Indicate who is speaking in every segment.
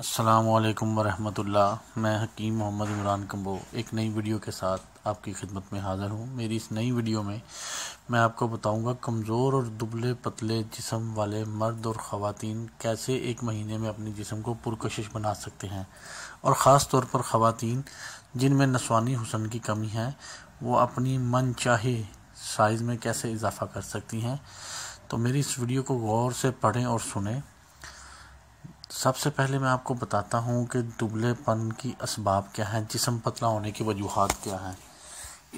Speaker 1: असलकम वरहमतुल्ला मैं हकीम मोहम्मद इमरान कम्बो एक नई वीडियो के साथ आपकी खिदमत में हाज़िर हूँ मेरी इस नई वीडियो में मैं आपको बताऊँगा कमज़ोर और दुबले पतले जिसम वाले मर्द और ख़वातीन कैसे एक महीने में अपने जिसम को पुरकशिश बना सकते हैं और ख़ास तौर पर ख़वातीन में नस्वानी हुसन की कमी है वो अपनी मन चाहे साइज़ में कैसे इजाफ़ा कर सकती हैं तो मेरी इस वीडियो को गौर से पढ़ें और सुने सबसे पहले मैं आपको बताता हूँ कि दुबलेपन की इसबाब क्या है जिसम पतला होने की वजूहत क्या है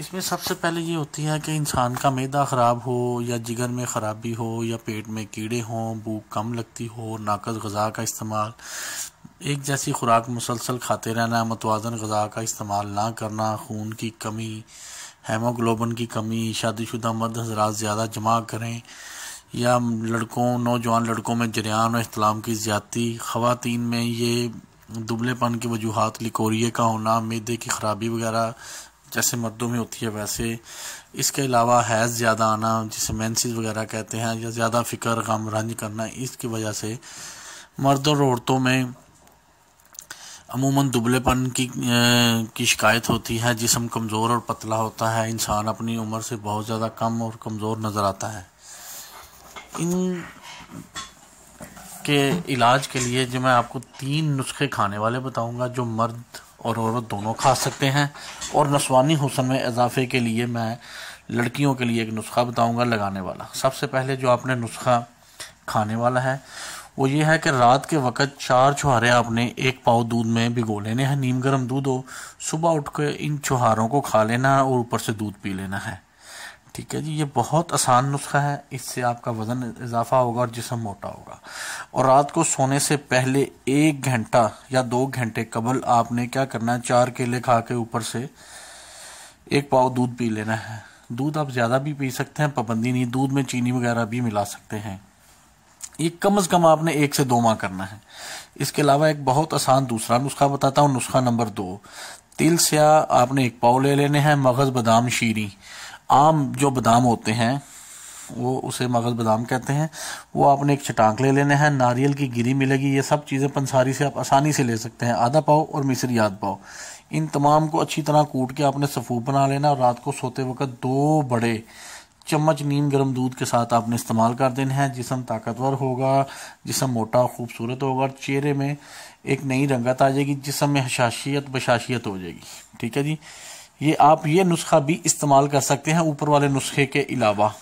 Speaker 1: इसमें सबसे पहले ये होती है कि इंसान का मैदा ख़राब हो या जिगर में ख़राबी हो या पेट में कीड़े हों भूख कम लगती हो नाक़द गज़ा का इस्तेमाल एक जैसी खुराक मुसलसल खाते रहना मतवाजन गज़ा का इस्तेमाल ना करना खून की कमी हेमोग्लोबन की कमी शादीशुदा मर्द हजरात ज़्यादा जमा करें या लड़कों नौजवान लड़कों में जरियान और इस्लाम की ज्यादती ख़वान में ये दुबलेपन की वजूहत लिकोरिए का होना मैदे की ख़राबी वगैरह जैसे मर्दों में होती है वैसे इसके अलावा हैज़ ज़्यादा आना जिसे मैंसिस वगैरह कहते हैं या ज़्यादा फ़िक्र गम रंज करना इसकी वजह से मर्द और औरतों में अमूमन दुबलेपन की ए, की शिकायत होती है जिसम कमज़ोर और पतला होता है इंसान अपनी उम्र से बहुत ज़्यादा कम और कमज़ोर नज़र आता है इन के इलाज के लिए जो मैं आपको तीन नुस्खे खाने वाले बताऊंगा जो मर्द और औरत दोनों खा सकते हैं और नस्वानी हुसन में इजाफे के लिए मैं लड़कियों के लिए एक नुस्खा बताऊंगा लगाने वाला सबसे पहले जो आपने नुस्खा खाने वाला है वो ये है कि रात के वक़्त चार छुहारे आपने एक पाव दूध में भिगो लेने हैं नीम गर्म दूध हो सुबह उठ कर इन छुहारों को खा लेना और ऊपर से दूध पी लेना है ठीक है जी ये बहुत आसान नुस्खा है इससे आपका वज़न इजाफा होगा और जिसम मोटा होगा और रात को सोने से पहले एक घंटा या दो घंटे कबल आपने क्या करना है चार केले खा के ऊपर से एक पाव दूध पी लेना है दूध आप ज़्यादा भी पी सकते हैं पाबंदी नहीं दूध में चीनी वगैरह भी मिला सकते हैं ये कम अज़ कम आपने एक से दो माह करना है इसके अलावा एक बहुत आसान दूसरा नुस्खा बताता हूँ नुस्खा नंबर दो तिल स्या आपने एक पाव ले लेने हैं मगज़ बादाम शीरी आम जो बादाम होते हैं वो उसे मगज़ बादाम कहते हैं वो आपने एक चटाक ले लेने हैं नारियल की गिरी मिलेगी ये सब चीज़ें पंसारी से आप आसानी से ले सकते हैं आधा पाओ और मिसरी आधा पाओ इन तमाम को अच्छी तरह कूट के आपने सफ़ू बना लेना और रात को सोते वक्त दो बड़े चम्मच नीम गर्म दूध के साथ आपने इस्तेमाल कर देने हैं जिसम ताकतवर होगा जिसम मोटा खूबसूरत होगा और चेहरे में एक नई रंगत आ जाएगी जिसम में हशाशियत बशाशियत हो जाएगी ठीक है जी ये आप ये नुस्खा भी इस्तेमाल कर सकते हैं ऊपर वाले नुस्खे के अलावा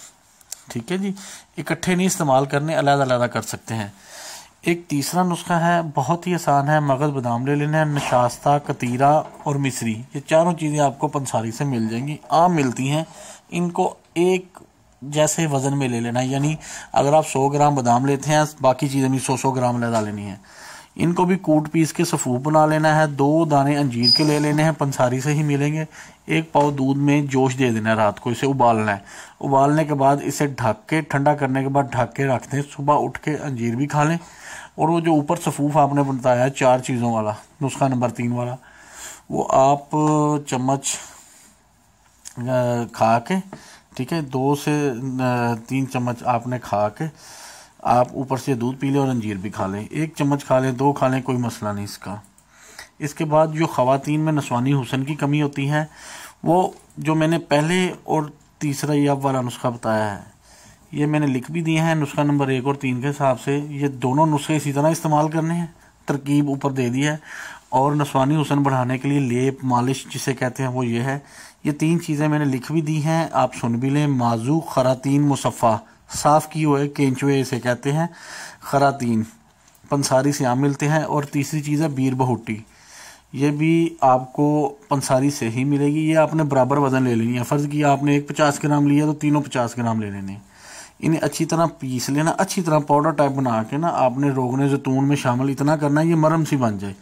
Speaker 1: ठीक है जी इकट्ठे नहीं इस्तेमाल करने अलग अलग कर सकते हैं एक तीसरा नुस्खा है बहुत ही आसान है मगध बादाम ले लेना है नशास्ता कतीरा और मिसरी ये चारों चीज़ें आपको पंसारी से मिल जाएंगी आम मिलती हैं इनको एक जैसे वज़न में ले लेना है यानी अगर आप 100 ग्राम बादाम लेते हैं बाकी चीज़ें भी 100 100 ग्राम लगा लेनी है इनको भी कूट पीस के सफूफ बना लेना है दो दाने अंजीर के ले लेने हैं पंसारी से ही मिलेंगे एक पाव दूध में जोश दे देना है रात को इसे उबालना है उबालने के बाद इसे ढक के ठंडा करने के बाद ढक के रख दें सुबह उठ के अंजीर भी खा लें और वो जो ऊपर सफूफ आपने बताया चार चीज़ों वाला नुस्खा नंबर तीन वाला वो आप चम्मच खा के ठीक है दो से तीन चम्मच आपने खा के आप ऊपर से दूध पी लें और अंजीर भी खा लें एक चम्मच खा लें दो खा लें कोई मसला नहीं इसका इसके बाद जो ख़वातीन में नस्वानी हुसन की कमी होती है वो जो मैंने पहले और तीसरा या वाला नुस्खा बताया है ये मैंने लिख भी दिए हैं नुस्खा नंबर एक और तीन के हिसाब से ये दोनों नुस्खे इसी तरह इस्तेमाल करने हैं तरकीब ऊपर दे दी है और नस्वानी हुसन बढ़ाने के लिए लेप मालिश जिसे कहते हैं वो ये है ये तीन चीज़ें मैंने लिख भी दी हैं आप सुन भी लें माजू खरातीन मुसफ़ा साफ़ किए हुए केंचुए इसे कहते हैं खरातीन पंसारी से यहाँ मिलते हैं और तीसरी चीज़ है बीर बहुटी ये भी आपको पंसारी से ही मिलेगी ये आपने बराबर वज़न ले लेनी है फ़र्ज़ किया आपने एक पचास ग्राम लिया तो तीनों पचास ग्राम ले लेने इन्हें अच्छी तरह पीस लेना अच्छी तरह पाउडर टाइप बना के ना आपने रोगने जैतून में शामिल इतना करना है ये मरम सी बन जाए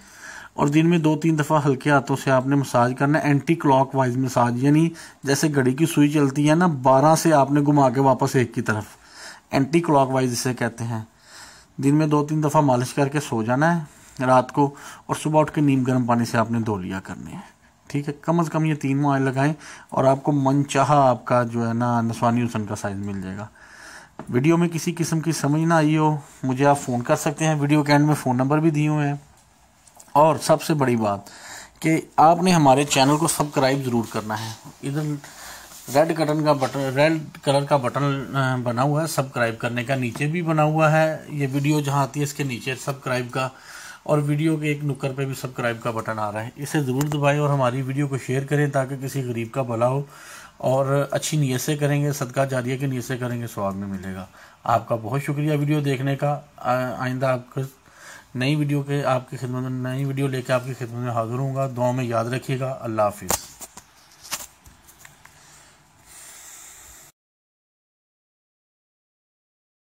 Speaker 1: और दिन में दो तीन दफ़ा हल्के हाथों से आपने मसाज करना एंटी क्लॉक वाइज मसाज यानी जैसे घड़ी की सुई चलती है ना बारह से आपने घुमा के वापस एक की तरफ एंटी क्लॉक वाइज इसे कहते हैं दिन में दो तीन दफ़ा मालिश करके सो जाना है रात को और सुबह उठ के नीम गर्म पानी से आपने धो लिया करने हैं ठीक है कम अज़ कम ये तीन मुआयन लगाएं और आपको मन चाह आपका जो है ना नसवानी हुसन का साइज़ मिल जाएगा वीडियो में किसी किस्म की समझ ना आई हो मुझे आप फ़ोन कर सकते हैं वीडियो के एंड में फ़ोन नंबर भी दिए हुए हैं और सबसे बड़ी बात कि आपने हमारे चैनल को सब्सक्राइब ज़रूर करना है इधर रेड कटन का बटन रेड कलर का बटन बना हुआ है सब्सक्राइब करने का नीचे भी बना हुआ है ये वीडियो जहाँ आती है इसके नीचे सब्सक्राइब का और वीडियो के एक नुक्कर पे भी सब्सक्राइब का बटन आ रहा है इसे ज़रूर दबाएं और हमारी वीडियो को शेयर करें ताकि किसी गरीब का भला हो और अच्छी नीयत से करेंगे सदका जारिया की नीयत से करेंगे स्वाद में मिलेगा आपका बहुत शुक्रिया वीडियो देखने का आइंदा आपका नई वीडियो के आपकी खिदमत में नई वीडियो लेकर आपकी खिदमत में हाजिर हूँ दुआ में याद रखिएगा अल्लाह हाफिज़